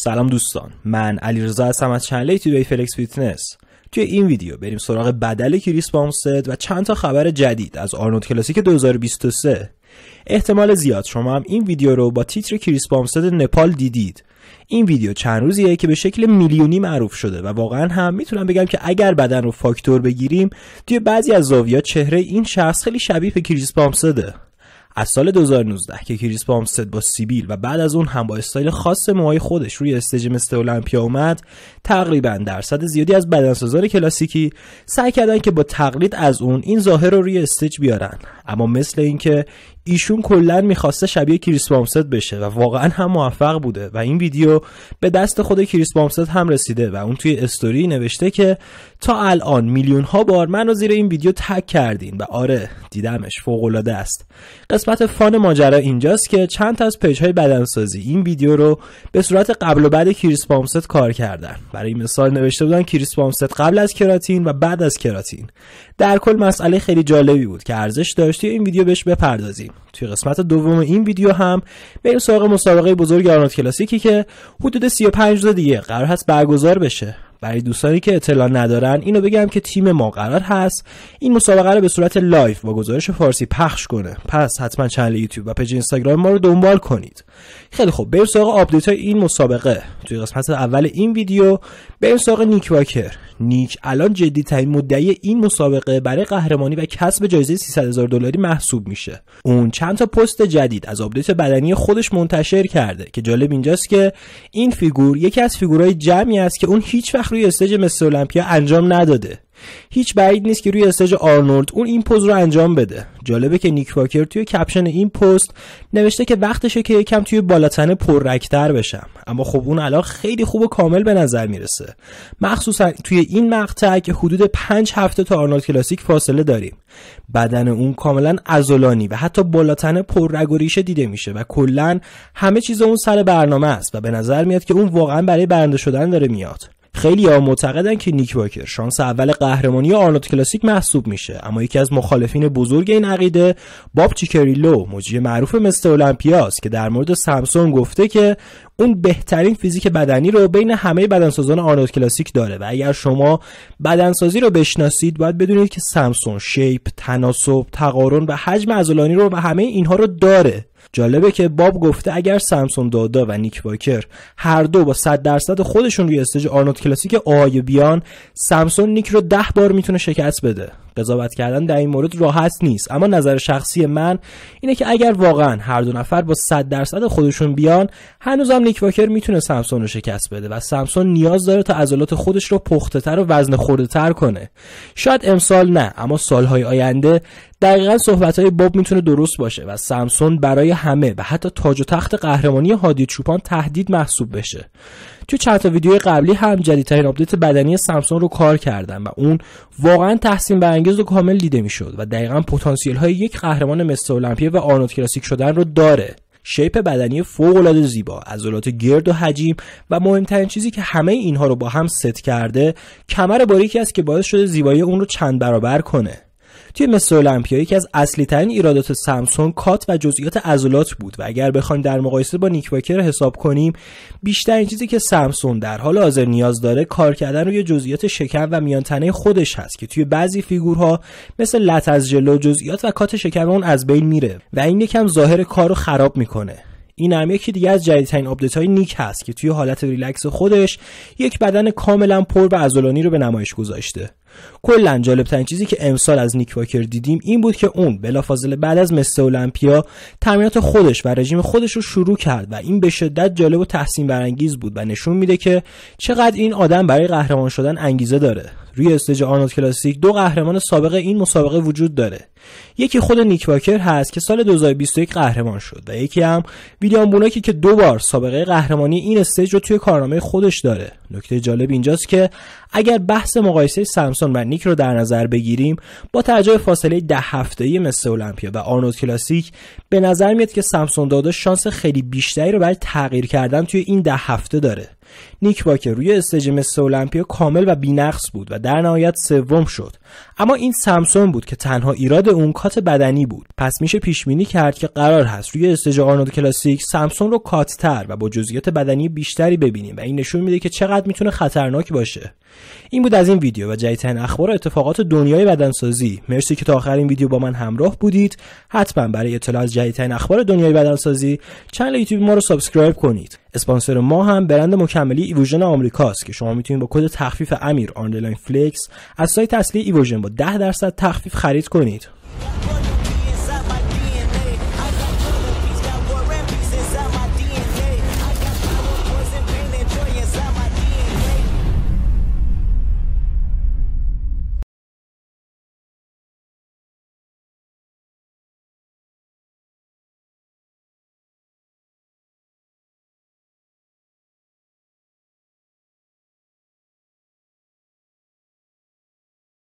سلام دوستان من علیرضا هستم از چنل یوتیوب فلکس فیتنس توی این ویدیو بریم سراغ بدل کریس بامستد و چند تا خبر جدید از آرنولد کلاسیک 2023 احتمال زیاد شما هم این ویدیو رو با تیتر کریس بامستد نپال دیدید این ویدیو چند روزیه که به شکل میلیونی معروف شده و واقعا هم میتونم بگم که اگر بدن رو فاکتور بگیریم توی بعضی از زاویه چهره این شخص خیلی شبیه به کریس از سال 2019 که کریس پامستد با سیبیل و بعد از اون هم با استایل خاص موهای خودش روی استیج مثل المپیا اومد تقریبا درصد زیادی از بدنسازان کلاسیکی سعی کردن که با تقلید از اون این ظاهر رو روی استیج بیارن اما مثل اینکه ایشون کلا میخواسته شبیه کریس بامست بشه و واقعا هم موفق بوده و این ویدیو به دست خود کریس بامست هم رسیده و اون توی استوری نوشته که تا الان میلیون ها بار منو زیر این ویدیو تک کردین و آره دیدمش فوق العاده است قسمت فان ماجرا اینجاست که چند تا از پیج های بدنسازی این ویدیو رو به صورت قبل و بعد کریس بامست کار کردن برای مثال نوشته بودن کریس بامست قبل از کراتین و بعد از کراتین در کل مسئله خیلی جالبی بود که ارزش داشت این ویدیو بهش بپردازیم توی قسمت دوم این ویدیو هم بریم سراغ مسابقه بزرگ آرنولد کلاسیکی که حدود 35 روز دیگه قرار هست برگزار بشه برای دوستانی که اطلاع ندارن اینو بگم که تیم ما قرار هست این مسابقه رو به صورت لایف با گزارش فارسی پخش کنه پس حتما چنل یوتیوب و پیج اینستاگرام ما رو دنبال کنید خیلی خوب بریم سراغ آپدیت این مسابقه توی قسمت اول این ویدیو به سراغ نیک واکر نیک الان جدی ترین مدعی این مسابقه برای قهرمانی و کسب جایزه 300 هزار دلاری محسوب میشه اون چند تا پست جدید از آپدیت بدنی خودش منتشر کرده که جالب اینجاست که این فیگور یکی از فیگورهای جمعی است که اون هیچ وقت روی استیج مس المپیا انجام نداده هیچ بعید نیست که روی استج آرنولد اون این پوز رو انجام بده جالبه که نیک توی کپشن این پست نوشته که وقتشه که یکم توی بالاتنه پررکتر بشم اما خب اون الان خیلی خوب و کامل به نظر میرسه مخصوصا توی این مقطع که حدود پنج هفته تا آرنولد کلاسیک فاصله داریم بدن اون کاملا ازولانی و حتی بالاتنه پررگ و ریشه دیده میشه و کلا همه چیز اون سر برنامه است و به نظر میاد که اون واقعا برای برنده شدن داره میاد خیلی ها معتقدن که نیک واکر شانس اول قهرمانی آرنولد کلاسیک محسوب میشه اما یکی از مخالفین بزرگ این عقیده باب چیکریلو مجری معروف مستر اولمپیاس که در مورد سامسون گفته که اون بهترین فیزیک بدنی رو بین همه بدنسازان آرنولد کلاسیک داره و اگر شما بدنسازی رو بشناسید باید بدونید که سامسون شیپ، تناسب، تقارن و حجم عضلانی رو و همه اینها رو داره جالبه که باب گفته اگر سامسون دادا و نیک واکر هر دو با 100 درصد خودشون روی استیج آرنولد کلاسیک آهای بیان سامسون نیک رو ده بار میتونه شکست بده قضاوت کردن در این مورد راحت نیست اما نظر شخصی من اینه که اگر واقعا هر دو نفر با 100 درصد خودشون بیان هنوزم نیک واکر میتونه سامسون رو شکست بده و سامسون نیاز داره تا عضلات خودش رو پخته تر و وزن خورده تر کنه شاید امسال نه اما سالهای آینده دقیقا صحبت های باب میتونه درست باشه و سمسون برای همه و حتی تاج و تخت قهرمانی هادی چوپان تهدید محسوب بشه تو چند تا ویدیو قبلی هم جدیدترین آپدیت بدنی سمسون رو کار کردن و اون واقعا تحسین برانگیز و کامل دیده میشد و دقیقا پتانسیل های یک قهرمان مثل المپیه و آرنولد کلاسیک شدن رو داره شیپ بدنی فوق زیبا، عضلات گرد و حجیم و مهمترین چیزی که همه اینها رو با هم ست کرده، کمر باریکی است که باعث شده زیبایی اون رو چند برابر کنه. توی مثل المپیا یکی از اصلی ترین ایرادات سامسون کات و جزئیات عضلات بود و اگر بخوایم در مقایسه با نیک باکر حساب کنیم بیشترین چیزی که سامسون در حال حاضر نیاز داره کار کردن روی جزئیات شکم و میانتنه خودش هست که توی بعضی فیگورها مثل لت از جلو جزئیات و کات شکم اون از بین میره و این یکم ظاهر کار رو خراب میکنه این هم یکی دیگه از جدیدترین آپدیت های نیک هست که توی حالت ریلکس خودش یک بدن کاملا پر و عضلانی رو به نمایش گذاشته کلا جالب ترین چیزی که امسال از نیک واکر دیدیم این بود که اون بلافاصله بعد از مس اولمپیا تمرینات خودش و رژیم خودش رو شروع کرد و این به شدت جالب و تحسین برانگیز بود و نشون میده که چقدر این آدم برای قهرمان شدن انگیزه داره روی استیج آرنولد کلاسیک دو قهرمان سابق این مسابقه وجود داره یکی خود نیک واکر هست که سال 2021 قهرمان شد و یکی هم ویلیام بوناکی که دو بار سابقه قهرمانی این استیج رو توی کارنامه خودش داره نکته جالب اینجاست که اگر بحث مقایسه سمسون و نیک رو در نظر بگیریم با توجه فاصله ده ای مثل المپیا و آرنولد کلاسیک به نظر میاد که سمسون دادا شانس خیلی بیشتری رو برای تغییر کردن توی این ده هفته داره نیک واکر روی استیج مس اولمپیا کامل و بینقص بود و در نهایت سوم شد اما این سمسون بود که تنها ایراد اون کات بدنی بود پس میشه پیش بینی کرد که قرار هست روی استیج آرنولد کلاسیک سمسون رو کاتتر و با جزئیات بدنی بیشتری ببینیم و این نشون میده که چقدر میتونه خطرناک باشه این بود از این ویدیو و جدیدترین اخبار و اتفاقات دنیای بدنسازی مرسی که تا آخرین ویدیو با من همراه بودید حتما برای اطلاع از جدیدترین اخبار دنیای بدنسازی چنل یوتیوب ما رو سابسکرایب کنید اسپانسر ما هم برند مکملی ایوژن آمریکاست که شما میتونید با کد تخفیف امیر آنلاین فلکس از سایت اصلی ایوژن با 10 درصد تخفیف خرید کنید